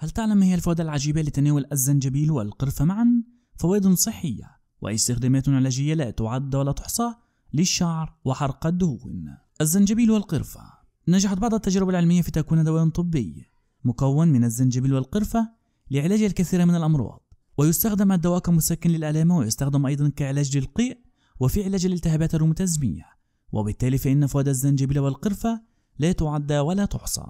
هل تعلم ما هي الفوائد العجيبة لتناول الزنجبيل والقرفة معا؟ فوائد صحية واستخدامات علاجية لا تعد ولا تحصى للشعر وحرق الدهون الزنجبيل والقرفة نجحت بعض التجارب العلمية في تكوين دواء طبي مكون من الزنجبيل والقرفة لعلاج الكثير من الأمراض ويستخدم الدواء كمسكن للآلام ويستخدم أيضا كعلاج للقيء وفي علاج الالتهابات الروماتيزمية وبالتالي فإن فوائد الزنجبيل والقرفة لا تعد ولا تحصى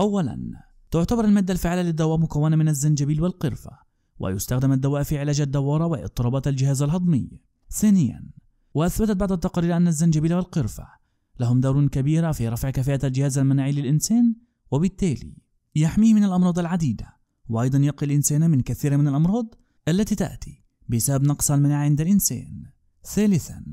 أولا تعتبر المادة الفعالة للدواء مكونة من الزنجبيل والقرفة ويستخدم الدواء في علاج الدوارة واضطرابات الجهاز الهضمي ثانيا وأثبتت بعض التقارير أن الزنجبيل والقرفة لهم دور كبير في رفع كفاءة الجهاز المناعي للإنسان وبالتالي يحميه من الأمراض العديدة وأيضا يقي الإنسان من كثير من الأمراض التي تأتي بسبب نقص المناعة عند الإنسان ثالثا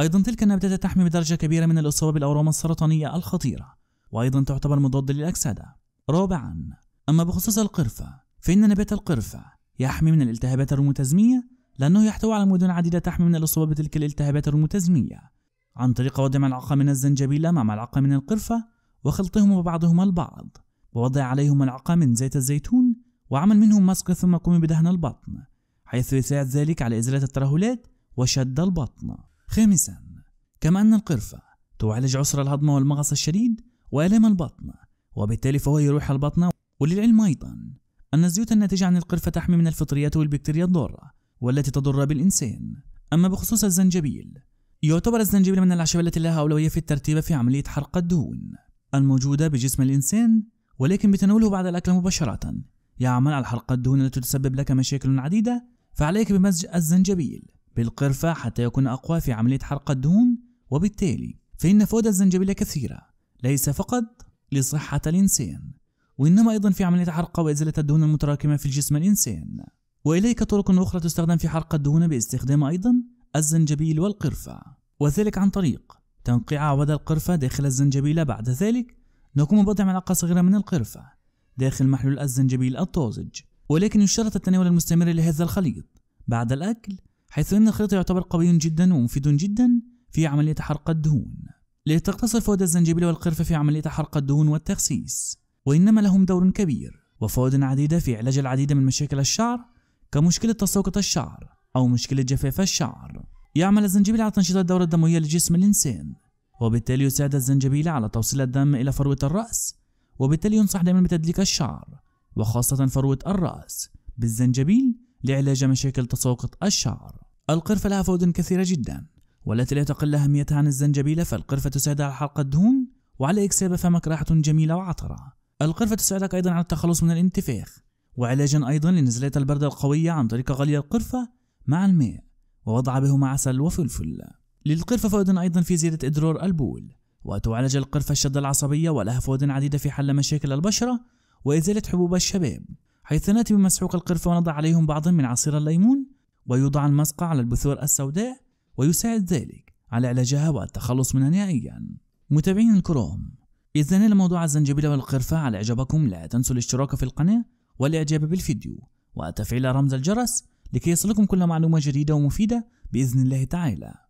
أيضا تلك النبتة تحمي بدرجة كبيرة من الإصابة بالأورام السرطانية الخطيرة وأيضا تعتبر مضاد للأكسدة رابعا أما بخصوص القرفة فإن نبات القرفة يحمي من الالتهابات الروماتيزمية لأنه يحتوي على مدن عديدة تحمي من الإصابة بتلك الالتهابات الروماتيزمية عن طريق وضع ملعقة من الزنجبيل مع ملعقة من القرفة وخلطهما ببعضهما البعض ووضع عليهم ملعقة من زيت الزيتون وعمل منهم مسق ثم قم بدهن البطن حيث يساعد ذلك على إزالة الترهلات وشد البطن خامسا كما أن القرفة تعالج عسر الهضم والمغص الشديد وآلام البطن وبالتالي فهو يروح البطن وللعلم أيضا أن الزيوت الناتجة عن القرفة تحمي من الفطريات والبكتيريا الضارة والتي تضر بالإنسان أما بخصوص الزنجبيل يعتبر الزنجبيل من الأعشاب التي لها أولوية في الترتيب في عملية حرق الدهون الموجودة بجسم الإنسان ولكن بتناوله بعد الأكل مباشرة يعمل على حرق الدهون التي تسبب لك مشاكل عديدة فعليك بمزج الزنجبيل بالقرفة حتى يكون أقوى في عملية حرق الدهون وبالتالي فإن فوائد الزنجبيل كثيرة ليس فقط لصحة الإنسان وإنما أيضا في عملية حرق وإزالة الدهون المتراكمة في الجسم الإنسان وإليك طرق أخرى تستخدم في حرق الدهون باستخدام أيضا الزنجبيل والقرفة وذلك عن طريق تنقيع عواد القرفة داخل الزنجبيل بعد ذلك نقوم بوضع ملعقة صغيرة من القرفة داخل محلول الزنجبيل الطازج ولكن يشترط التناول المستمر لهذا الخليط بعد الأكل حيث أن الخليط يعتبر قوي جدا ومفيد جدا في عملية حرق الدهون لتقتصر فوائد الزنجبيل والقرفة في عملية حرق الدهون والتخسيس وإنما لهم دور كبير وفوائد عديدة في علاج العديد من مشاكل الشعر كمشكلة تساقط الشعر أو مشكلة جفاف الشعر يعمل الزنجبيل على تنشيط الدورة الدموية لجسم الإنسان وبالتالي يساعد الزنجبيل على توصيل الدم إلى فروة الرأس وبالتالي ينصح دائما بتدليك الشعر وخاصة فروة الرأس بالزنجبيل لعلاج مشاكل تساقط الشعر القرفة لها فوائد كثيرة جداً والتي لا تقل أهميتها عن الزنجبيل فالقرفة تساعد على حرق الدهون وعلى إكساب فمك راحة جميلة وعطرة القرفة تساعدك أيضا على التخلص من الانتفاخ وعلاجا أيضا لنزلات البرد القوية عن طريق غلي القرفة مع الماء ووضع بهما عسل وفلفل للقرفة فوائد أيضا في زيادة ادرار البول وتعالج القرفة الشدة العصبية ولها فوائد عديدة في حل مشاكل البشرة وإزالة حبوب الشباب حيث نأتي بمسحوق القرفة ونضع عليهم بعضا من عصير الليمون ويوضع المسقى على البثور السوداء ويساعد ذلك على علاجها والتخلص منها نهائيا متابعين الكرام إذا نال موضوع الزنجبيل والقرفة على إعجابكم لا تنسوا الاشتراك في القناة والإعجاب بالفيديو وتفعيل رمز الجرس لكي يصلكم كل معلومة جديدة ومفيدة بإذن الله تعالى